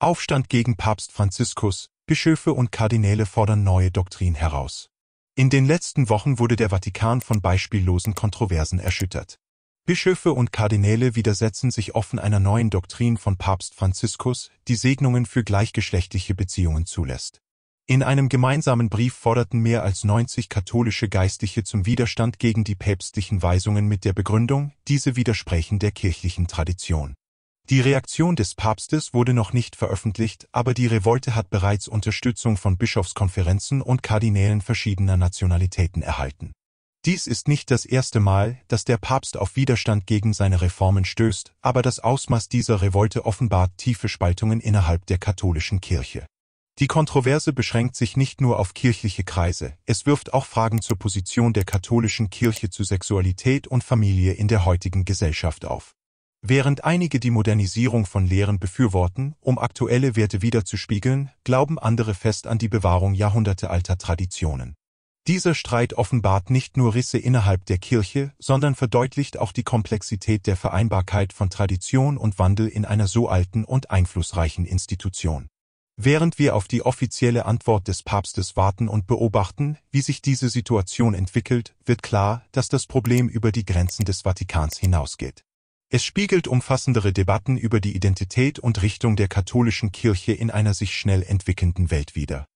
Aufstand gegen Papst Franziskus, Bischöfe und Kardinäle fordern neue Doktrin heraus. In den letzten Wochen wurde der Vatikan von beispiellosen Kontroversen erschüttert. Bischöfe und Kardinäle widersetzen sich offen einer neuen Doktrin von Papst Franziskus, die Segnungen für gleichgeschlechtliche Beziehungen zulässt. In einem gemeinsamen Brief forderten mehr als 90 katholische Geistliche zum Widerstand gegen die päpstlichen Weisungen mit der Begründung, diese widersprechen der kirchlichen Tradition. Die Reaktion des Papstes wurde noch nicht veröffentlicht, aber die Revolte hat bereits Unterstützung von Bischofskonferenzen und Kardinälen verschiedener Nationalitäten erhalten. Dies ist nicht das erste Mal, dass der Papst auf Widerstand gegen seine Reformen stößt, aber das Ausmaß dieser Revolte offenbart tiefe Spaltungen innerhalb der katholischen Kirche. Die Kontroverse beschränkt sich nicht nur auf kirchliche Kreise, es wirft auch Fragen zur Position der katholischen Kirche zu Sexualität und Familie in der heutigen Gesellschaft auf. Während einige die Modernisierung von Lehren befürworten, um aktuelle Werte wiederzuspiegeln, glauben andere fest an die Bewahrung jahrhundertealter Traditionen. Dieser Streit offenbart nicht nur Risse innerhalb der Kirche, sondern verdeutlicht auch die Komplexität der Vereinbarkeit von Tradition und Wandel in einer so alten und einflussreichen Institution. Während wir auf die offizielle Antwort des Papstes warten und beobachten, wie sich diese Situation entwickelt, wird klar, dass das Problem über die Grenzen des Vatikans hinausgeht. Es spiegelt umfassendere Debatten über die Identität und Richtung der katholischen Kirche in einer sich schnell entwickelnden Welt wider